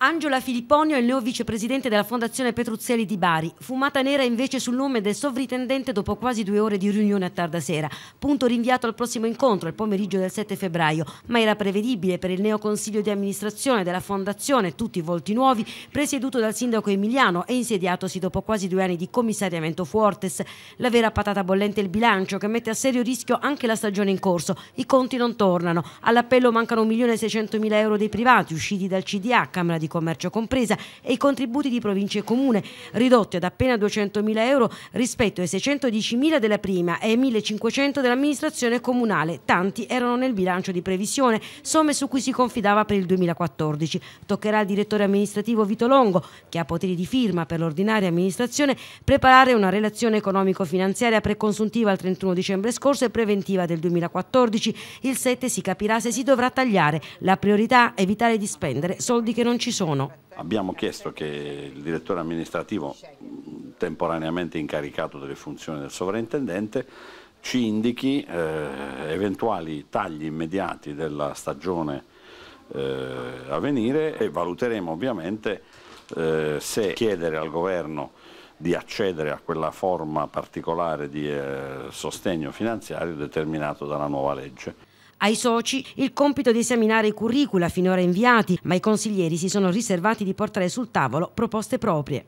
Angela Filipponio è il neo vicepresidente della Fondazione Petruzzelli di Bari. Fumata nera invece sul nome del sovrintendente dopo quasi due ore di riunione a tarda sera. Punto rinviato al prossimo incontro, il pomeriggio del 7 febbraio. Ma era prevedibile per il neo consiglio di amministrazione della Fondazione, tutti volti nuovi, presieduto dal sindaco Emiliano e insediatosi dopo quasi due anni di commissariamento Fuertes. La vera patata bollente è il bilancio, che mette a serio rischio anche la stagione in corso. I conti non tornano. All'appello mancano 1.600.000 euro dei privati usciti dal CDA, Camera di di commercio compresa e i contributi di province e comune, ridotti ad appena 200.000 euro rispetto ai 610.000 della prima e ai 1.500 dell'amministrazione comunale. Tanti erano nel bilancio di previsione, somme su cui si confidava per il 2014. Toccherà al direttore amministrativo Vito Longo, che ha poteri di firma per l'ordinaria amministrazione, preparare una relazione economico-finanziaria preconsuntiva al 31 dicembre scorso e preventiva del 2014. Il 7 si capirà se si dovrà tagliare. La priorità è evitare di spendere soldi che non ci sono sono. Abbiamo chiesto che il direttore amministrativo temporaneamente incaricato delle funzioni del sovrintendente ci indichi eh, eventuali tagli immediati della stagione eh, a venire e valuteremo ovviamente eh, se chiedere al governo di accedere a quella forma particolare di eh, sostegno finanziario determinato dalla nuova legge. Ai soci il compito di esaminare i curricula finora inviati, ma i consiglieri si sono riservati di portare sul tavolo proposte proprie.